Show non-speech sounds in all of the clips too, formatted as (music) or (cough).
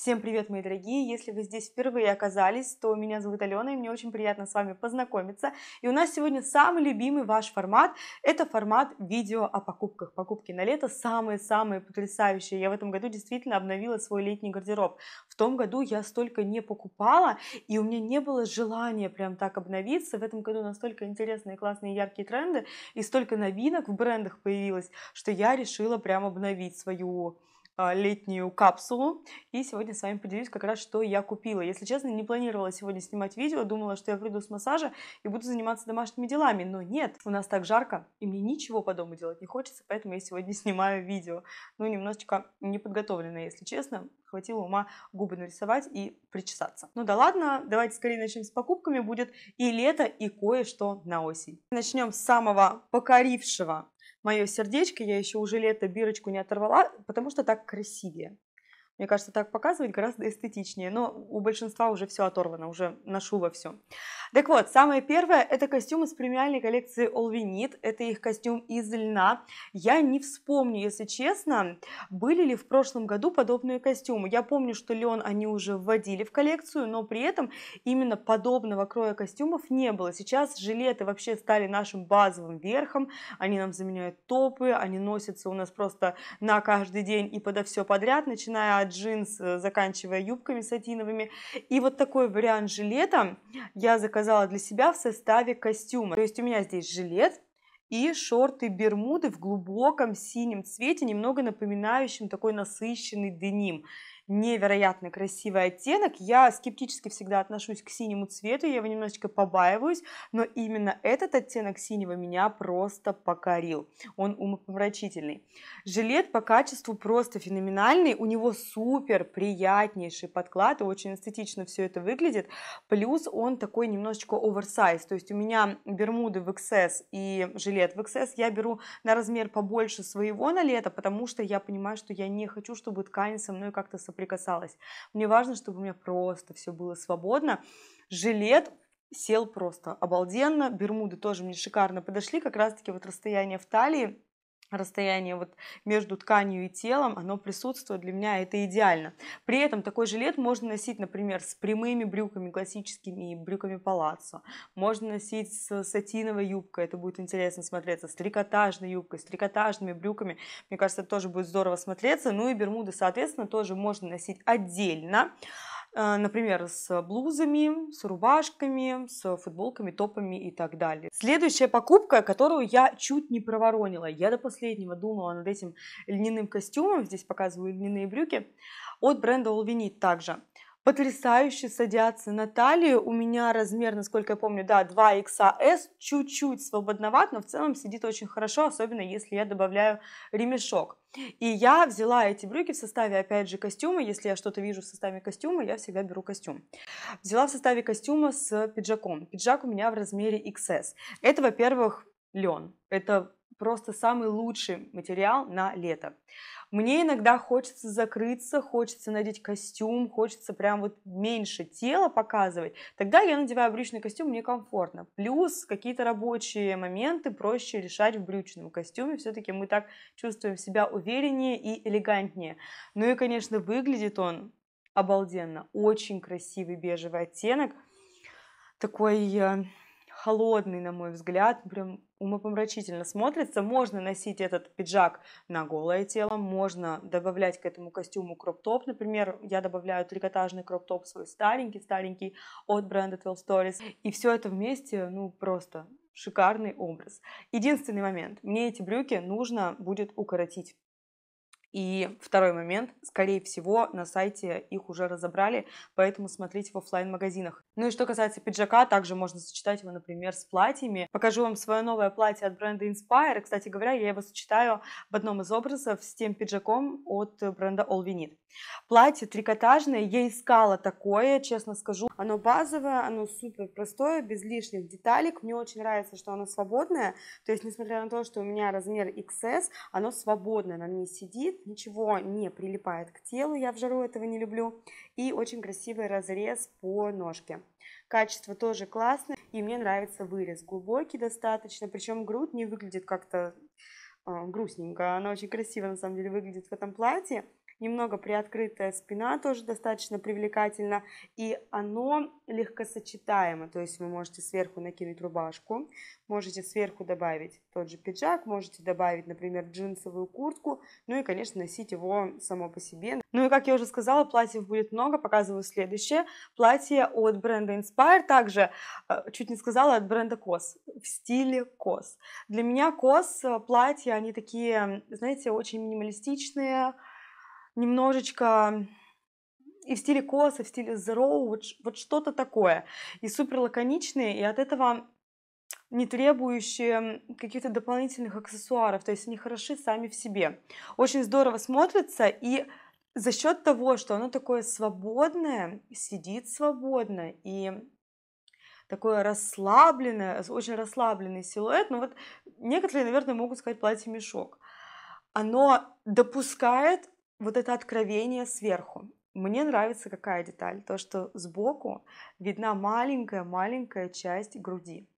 Всем привет, мои дорогие! Если вы здесь впервые оказались, то меня зовут Алена, и мне очень приятно с вами познакомиться. И у нас сегодня самый любимый ваш формат – это формат видео о покупках. Покупки на лето самые-самые потрясающие. Я в этом году действительно обновила свой летний гардероб. В том году я столько не покупала, и у меня не было желания прям так обновиться. В этом году настолько интересные, классные, яркие тренды, и столько новинок в брендах появилось, что я решила прям обновить свою а, летнюю капсулу. И сегодня с вами поделюсь как раз, что я купила. Если честно, не планировала сегодня снимать видео, думала, что я приду с массажа и буду заниматься домашними делами. Но нет, у нас так жарко, и мне ничего по дому делать не хочется, поэтому я сегодня (laughs) снимаю видео. Ну, немножечко неподготовленное, если честно. Хватило ума губы нарисовать и причесаться. Ну да ладно, давайте скорее начнем с покупками. Будет и лето, и кое-что на осень. Начнем с самого покорившего мое сердечко, я еще уже лето бирочку не оторвала, потому что так красивее. Мне кажется, так показывать гораздо эстетичнее, но у большинства уже все оторвано, уже ношу во всем. Так вот, самое первое – это костюм из премиальной коллекции All We Need. Это их костюм из льна. Я не вспомню, если честно, были ли в прошлом году подобные костюмы. Я помню, что лен они уже вводили в коллекцию, но при этом именно подобного кроя костюмов не было. Сейчас жилеты вообще стали нашим базовым верхом, они нам заменяют топы, они носятся у нас просто на каждый день и подо все подряд, начиная от джинс, э, заканчивая юбками сатиновыми. И вот такой вариант жилета я заказала для себя в составе костюма. То есть у меня здесь жилет, и шорты бермуды в глубоком синем цвете, немного напоминающем такой насыщенный деним невероятно красивый оттенок. Я скептически всегда отношусь к синему цвету, я его немножечко побаиваюсь, но именно этот оттенок синего меня просто покорил. Он умопомрачительный. Жилет по качеству просто феноменальный, у него супер приятнейший подклад очень эстетично все это выглядит. Плюс он такой немножечко оверсайз, то есть у меня бермуды в XS и жилет в XS я беру на размер побольше своего на лето, потому что я понимаю, что я не хочу, чтобы ткань со мной как-то соприкасалась прикасалась. Мне важно, чтобы у меня просто все было свободно. Жилет сел просто обалденно, бермуды тоже мне шикарно подошли, как раз-таки вот расстояние в талии расстояние вот между тканью и телом, оно присутствует для меня, это идеально. При этом такой жилет можно носить, например, с прямыми брюками классическими и брюками палаццо. Можно носить с сатиновой юбкой, это будет интересно смотреться, с трикотажной юбкой, с трикотажными брюками. Мне кажется, это тоже будет здорово смотреться. Ну и бермуды, соответственно, тоже можно носить отдельно. Э, например, с блузами, с рубашками, с футболками, топами и так далее. Следующая покупка, которую я чуть не проворонила, я до последнего думала над этим льняным костюмом, здесь показываю льняные брюки, от бренда All также потрясающе садятся на талию. У меня размер, насколько я помню, да, 2 XS, а чуть-чуть свободноват, но в целом сидит очень хорошо, особенно если я добавляю ремешок. И я взяла эти брюки в составе, опять же, костюма. Если я что-то вижу в составе костюма, я всегда беру костюм. Взяла в составе костюма с пиджаком. Пиджак у меня в размере XS. Это, во-первых, лен. Это просто самый лучший материал на лето. Мне иногда хочется закрыться, хочется надеть костюм, хочется прям вот меньше тела показывать. Тогда я надеваю брючный костюм, мне комфортно. Плюс какие-то рабочие моменты проще решать в брючном костюме. Все-таки мы так чувствуем себя увереннее и элегантнее. Ну и, конечно, выглядит он обалденно. Очень красивый бежевый оттенок. Такой э, холодный, на мой взгляд, прям умопомрачительно смотрится. Можно носить этот пиджак на голое тело, можно добавлять к этому костюму кроп-топ. Например, я добавляю трикотажный кроп-топ свой старенький-старенький от бренда 12 Stories. И все это вместе, ну, просто шикарный образ. Единственный момент, мне эти брюки нужно будет укоротить. И второй момент, скорее всего, на сайте их уже разобрали, поэтому смотрите в офлайн магазинах Ну и что касается пиджака, также можно сочетать его, например, с платьями. Покажу вам свое новое платье от бренда Inspire. Кстати говоря, я его сочетаю в одном из образов с тем пиджаком от бренда All We Need. Платье трикотажное, я искала такое, честно скажу. Оно базовое, оно супер простое, без лишних деталек. Мне очень нравится, что оно свободное. То есть, несмотря на то, что у меня размер XS, оно свободное, на мне сидит ничего не прилипает к телу, я в жару этого не люблю. И очень красивый разрез по ножке. Качество тоже классное, и мне нравится вырез. Глубокий достаточно, причем грудь не выглядит как-то а, грустненько. Она очень красиво, на самом деле, выглядит в этом платье немного приоткрытая спина тоже достаточно привлекательна и оно легкосочетаемо, то есть вы можете сверху накинуть рубашку, можете сверху добавить тот же пиджак, можете добавить, например, джинсовую куртку, ну и, конечно, носить его само по себе. Ну и, как я уже сказала, платьев будет много, показываю следующее. Платье от бренда Inspire, также, э, чуть не сказала, от бренда Cos в стиле Cos. Для меня Cos э, платья, они такие, знаете, очень минималистичные, немножечко и в стиле коса, в стиле zero, вот, вот что-то такое. И супер лаконичные, и от этого не требующие каких-то дополнительных аксессуаров, то есть они хороши сами в себе. Очень здорово смотрится, и за счет того, что оно такое свободное, сидит свободно, и такое расслабленное, очень расслабленный силуэт, ну вот некоторые, наверное, могут сказать платье-мешок. Оно допускает вот это откровение сверху. Мне нравится какая деталь, то что сбоку видна маленькая-маленькая часть груди.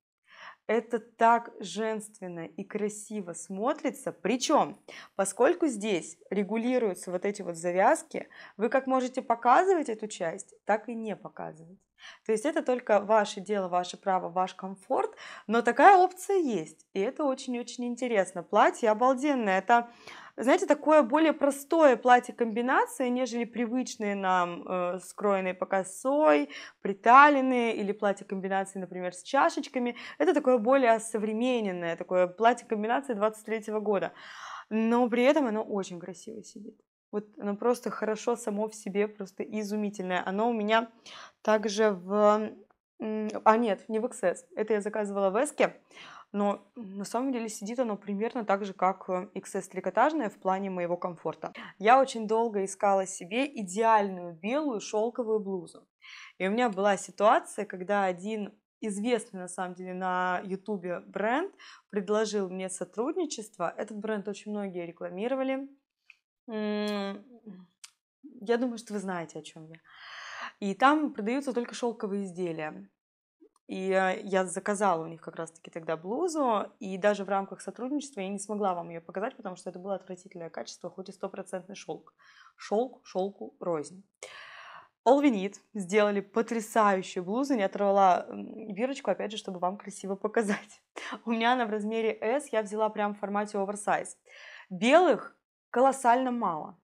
Это так женственно и красиво смотрится. Причем, поскольку здесь регулируются вот эти вот завязки, вы как можете показывать эту часть, так и не показывать. То есть это только ваше дело, ваше право, ваш комфорт, но такая опция есть, и это очень-очень интересно. Платье обалденное, это, знаете, такое более простое платье-комбинация, нежели привычные нам э, скроенные по косой, приталенные, или платье-комбинации, например, с чашечками. Это такое более современное, такое платье-комбинация 23 года, но при этом оно очень красиво сидит. Вот оно просто хорошо само в себе, просто изумительное. Оно у меня также в... А нет, не в XS. Это я заказывала в Эске. Но на самом деле сидит оно примерно так же, как э, XS трикотажное в плане моего комфорта. Я очень долго искала себе идеальную белую шелковую блузу. И у меня была ситуация, когда один известный на самом деле на ютубе бренд предложил мне сотрудничество. Этот бренд очень многие рекламировали. Я думаю, что вы знаете, о чем я. И там продаются только шелковые изделия. И э, я заказала у них как раз-таки тогда блузу, и даже в рамках сотрудничества я не смогла вам ее показать, потому что это было отвратительное качество, хоть и стопроцентный шелк. Шелк, шелку, рознь. All We Need сделали потрясающую блузу, не оторвала бирочку, опять же, чтобы вам красиво показать. (laughs) У меня она в размере S, я взяла прям в формате оверсайз. Белых колоссально мало.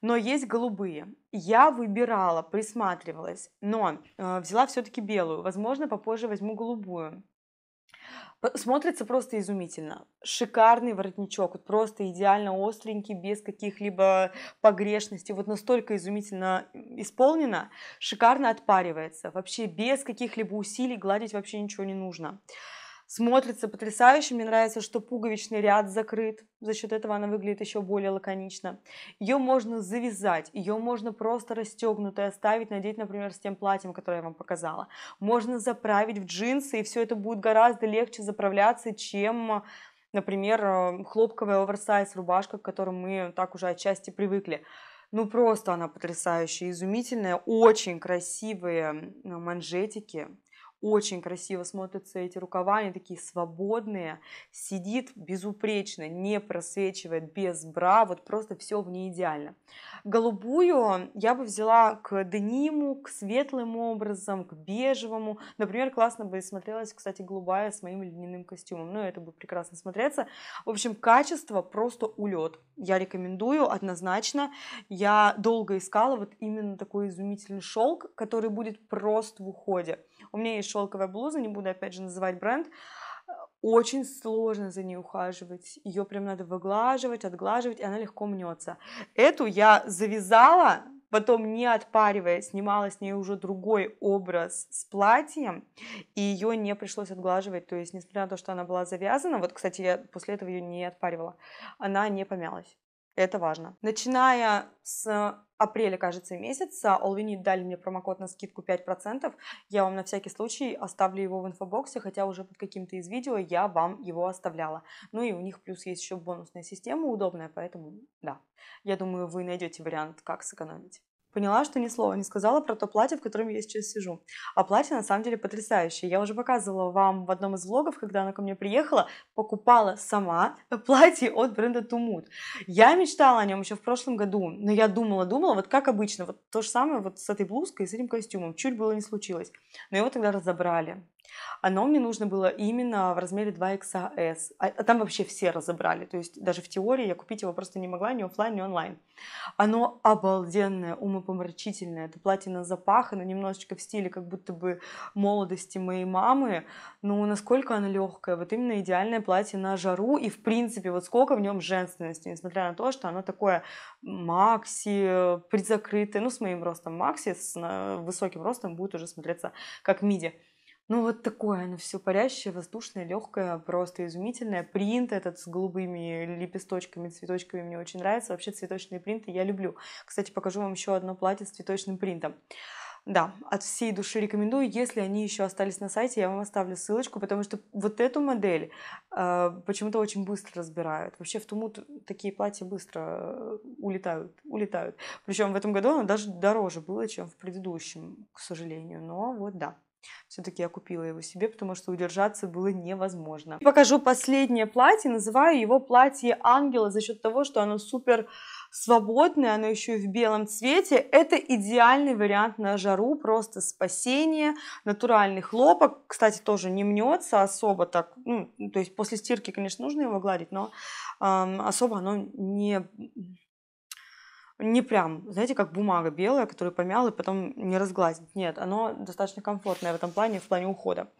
Но есть голубые. Я выбирала, присматривалась, но э, взяла все-таки белую. Возможно, попозже возьму голубую. Смотрится просто изумительно. Шикарный воротничок, вот просто идеально остренький, без каких-либо погрешностей. Вот настолько изумительно исполнено, шикарно отпаривается. Вообще без каких-либо усилий гладить вообще ничего не нужно смотрится потрясающе. Мне нравится, что пуговичный ряд закрыт. За счет этого она выглядит еще более лаконично. Ее можно завязать, ее можно просто расстегнутой оставить, надеть, например, с тем платьем, которое я вам показала. Можно заправить в джинсы, и все это будет гораздо легче заправляться, чем например, э, хлопковая оверсайз рубашка, к которой мы так уже отчасти привыкли. Ну, просто она потрясающая, изумительная, очень красивые манжетики, очень красиво смотрятся эти рукава, они такие свободные, сидит безупречно, не просвечивает без бра, вот просто все в ней идеально. Голубую я бы взяла к дениму, к светлым образом, к бежевому. Например, классно бы смотрелась, кстати, голубая с моим льняным костюмом, ну это бы прекрасно смотреться. В общем, качество просто улет. Я рекомендую однозначно. Я долго искала вот именно такой изумительный шелк, который будет просто в уходе. У меня есть шелковая блуза, не буду опять же называть бренд. Очень сложно за ней ухаживать. Ее прям надо выглаживать, отглаживать, и она легко мнется. Эту я завязала, потом не отпаривая, снимала с ней уже другой образ с платьем, и ее не пришлось отглаживать, то есть, несмотря на то, что она была завязана, вот, кстати, я после этого ее не отпаривала, она не помялась. Это важно. Начиная с апреля, кажется, месяца, All We Need дали мне промокод на скидку 5%. Я вам на всякий случай оставлю его в инфобоксе, хотя уже под каким-то из видео я вам его оставляла. Ну и у них плюс есть еще бонусная система удобная, поэтому да, я думаю, вы найдете вариант, как сэкономить поняла, что ни слова не сказала про то платье, в котором я сейчас сижу. А платье на самом деле потрясающее. Я уже показывала вам в одном из влогов, когда она ко мне приехала, покупала сама (laughs) платье от бренда Тумут. Я мечтала о нем еще в прошлом году, но я думала-думала, вот как обычно, вот то же самое вот с этой блузкой и с этим костюмом. Чуть было не случилось. Но его тогда разобрали. Оно а мне нужно было именно в размере 2XS. А, а там вообще все разобрали. То есть даже в теории я купить его просто не могла ни офлайн, ни онлайн. Оно обалденное, умопомрачительное. Это платье на запах, оно немножечко в стиле как будто бы молодости моей мамы. Но насколько оно легкое. Вот именно идеальное платье на жару. И, в принципе, вот сколько в нем женственности, несмотря на то, что оно такое макси, предзакрытое. Ну, с моим ростом макси, с высоким ростом будет уже смотреться как миди. Ну вот такое оно все парящее, воздушное, легкое, просто изумительное. Принт этот с голубыми лепесточками, цветочками мне очень нравится. Вообще цветочные принты я люблю. Кстати, покажу вам еще одно платье с цветочным принтом. Да, от всей души рекомендую. Если они еще остались на сайте, я вам оставлю ссылочку, потому что вот эту модель э, почему-то очень быстро разбирают. Вообще в Тумут такие платья быстро э, улетают, улетают. Причем в этом году оно даже дороже было, чем в предыдущем, к сожалению. Но вот да. Все-таки я купила его себе, потому что удержаться было невозможно. покажу последнее платье. Называю его платье ангела за счет того, что оно супер свободное, оно еще и в белом цвете. Это идеальный вариант на жару, просто спасение. Натуральный хлопок, кстати, тоже не мнется особо так. Ну, то есть после стирки, конечно, нужно его гладить, но эм, особо оно не не прям, знаете, как бумага белая, которую помял и потом не разгладить. Нет, оно достаточно комфортное в этом плане, в плане ухода.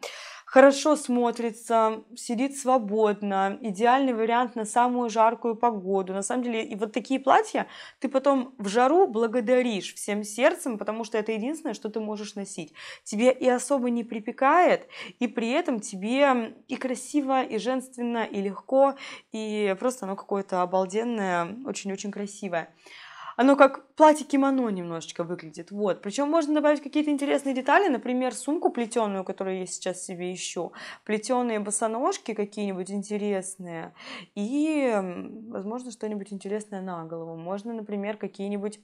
Хорошо смотрится, сидит свободно, идеальный вариант на самую жаркую погоду. На самом деле, и вот такие платья ты потом в жару благодаришь всем сердцем, потому что это единственное, что ты можешь носить. Тебе и особо не припекает, и при этом тебе и красиво, и женственно, и легко, и просто оно какое-то обалденное, очень-очень красивое оно как платье-кимоно немножечко выглядит. Вот. Причем можно добавить какие-то интересные детали, например, сумку плетеную, которую я сейчас себе ищу, плетеные босоножки какие-нибудь интересные и, возможно, что-нибудь интересное на голову. Можно, например, какие-нибудь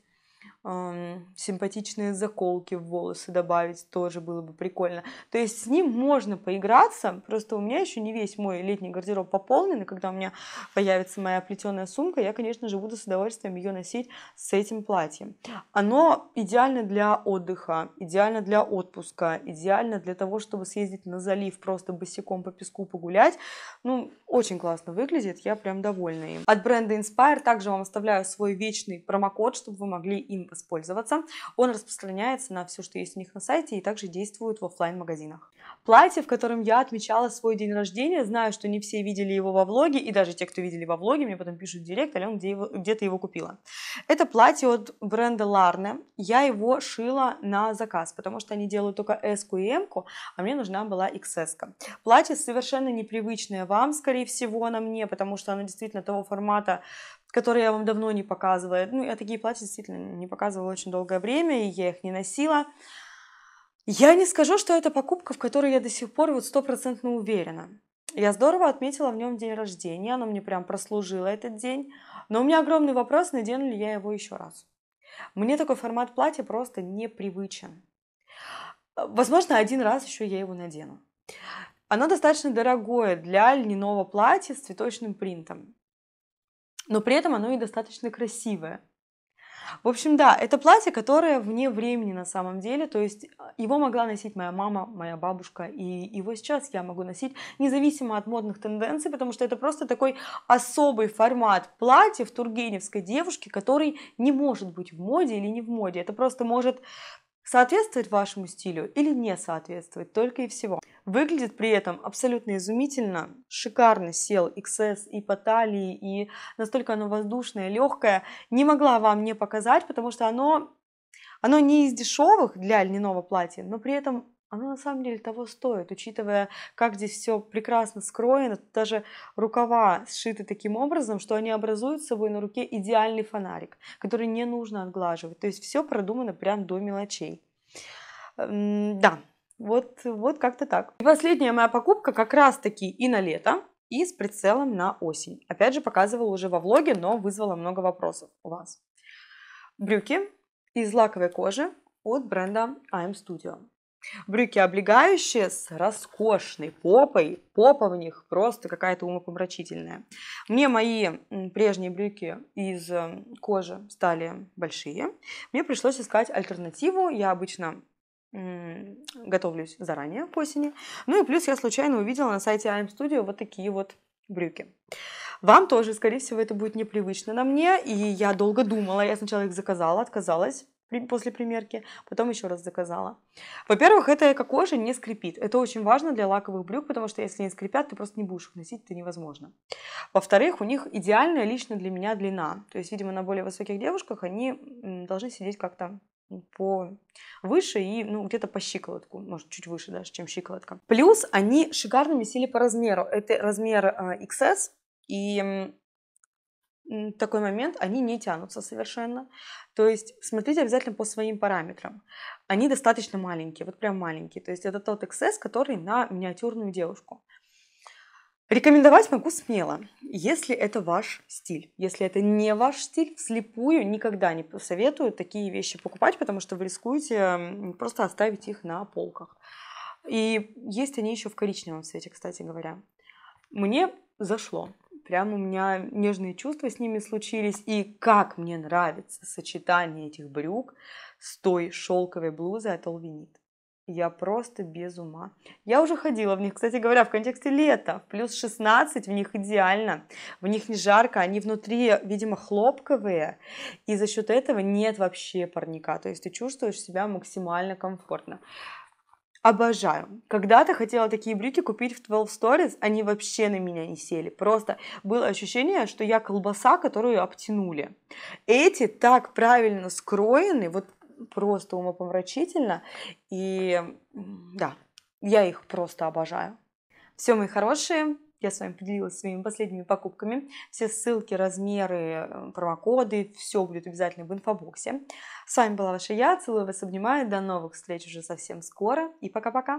симпатичные заколки в волосы добавить, тоже было бы прикольно. То есть с ним можно поиграться, просто у меня еще не весь мой летний гардероб пополнен, и когда у меня появится моя плетеная сумка, я, конечно же, буду с удовольствием ее носить с этим платьем. Оно идеально для отдыха, идеально для отпуска, идеально для того, чтобы съездить на залив, просто босиком по песку погулять. Ну, очень классно выглядит, я прям довольна им. От бренда Inspire также вам оставляю свой вечный промокод, чтобы вы могли им воспользоваться. Он распространяется на все, что есть у них на сайте и также действует в офлайн магазинах Платье, в котором я отмечала свой день рождения, знаю, что не все видели его во влоге, и даже те, кто видели во влоге, мне потом пишут в директ, Ален, где, его, где ты его купила? Это платье от бренда Ларне. Я его шила на заказ, потому что они делают только S и M, а мне нужна была XS. -ка. Платье совершенно непривычное вам, скорее скорее всего, на мне, потому что она действительно того формата, который я вам давно не показывала. Ну, я такие платья действительно не показывала очень долгое время, и я их не носила. Я не скажу, что это покупка, в которой я до сих пор вот стопроцентно уверена. Я здорово отметила в нем день рождения, оно мне прям прослужило этот день. Но у меня огромный вопрос, надену ли я его еще раз. Мне такой формат платья просто непривычен. Возможно, один раз еще я его надену. Оно достаточно дорогое для льняного платья с цветочным принтом. Но при этом оно и достаточно красивое. В общем, да, это платье, которое вне времени на самом деле, то есть э, его могла носить моя мама, моя бабушка, и его сейчас я могу носить, независимо от модных тенденций, потому что это просто такой особый формат платья в тургеневской девушке, который не может быть в моде или не в моде, это просто может соответствовать вашему стилю или не соответствовать, только и всего. Выглядит при этом абсолютно изумительно. Шикарно сел XS и по талии, и настолько оно воздушное, легкое. Не могла вам не показать, потому что оно, оно не из дешевых для льняного платья, но при этом оно на самом деле того стоит, учитывая, как здесь все прекрасно скроено, даже рукава сшиты таким образом, что они образуют с собой на руке идеальный фонарик, который не нужно отглаживать. То есть все продумано прям до мелочей. Да, вот, вот как-то так. И последняя моя покупка как раз-таки и на лето, и с прицелом на осень. Опять же, показывала уже во влоге, но вызвала много вопросов у вас. Брюки из лаковой кожи от бренда I'm Studio. Брюки облегающие с роскошной попой. Попа в них просто какая-то умопомрачительная. Мне мои прежние брюки из э, кожи стали большие. Мне пришлось искать альтернативу. Я обычно готовлюсь заранее к осени. Ну и плюс я случайно увидела на сайте AM Studio вот такие вот брюки. Вам тоже, скорее всего, это будет непривычно на мне, и я долго думала. Я сначала их заказала, отказалась после примерки, потом еще раз заказала. Во-первых, это эко-кожа не скрипит. Это очень важно для лаковых брюк, потому что если они скрипят, ты просто не будешь их носить, это невозможно. Во-вторых, у них идеальная лично для меня длина. То есть, видимо, на более высоких девушках они должны сидеть как-то по выше и ну, где-то по щиколотку, может чуть выше даже, чем щиколотка. Плюс они шикарно месили по размеру. Это размер а, э, XS, и такой момент, они не тянутся совершенно. То есть смотрите обязательно по своим параметрам. Они достаточно маленькие, вот прям маленькие. То есть это тот XS, который на миниатюрную девушку. Рекомендовать могу смело, если это ваш стиль. Если это не ваш стиль, вслепую никогда не советую такие вещи покупать, потому что вы рискуете просто оставить их на полках. И есть они еще в коричневом цвете, кстати говоря. Мне зашло. Прям у меня нежные чувства с ними случились. И как мне нравится сочетание этих брюк с той шелковой блузой от Олвинит. Я просто без ума. Я уже ходила в них, кстати говоря, в контексте лета. Плюс 16 в них идеально. В них не жарко, они внутри, видимо, хлопковые. И за счет этого нет вообще парника. То есть ты чувствуешь себя максимально комфортно. Обожаю. Когда-то хотела такие брюки купить в 12 Stories, они вообще на меня не сели. Просто было ощущение, что я колбаса, которую обтянули. Эти так правильно скроены, вот просто умопомрачительно. И да, я их просто обожаю. Все, мои хорошие, я с вами поделилась своими последними покупками. Все ссылки, размеры, э, промокоды, все будет обязательно в инфобоксе. С вами была ваша я, целую вас, обнимаю. До новых встреч уже совсем скоро и пока-пока.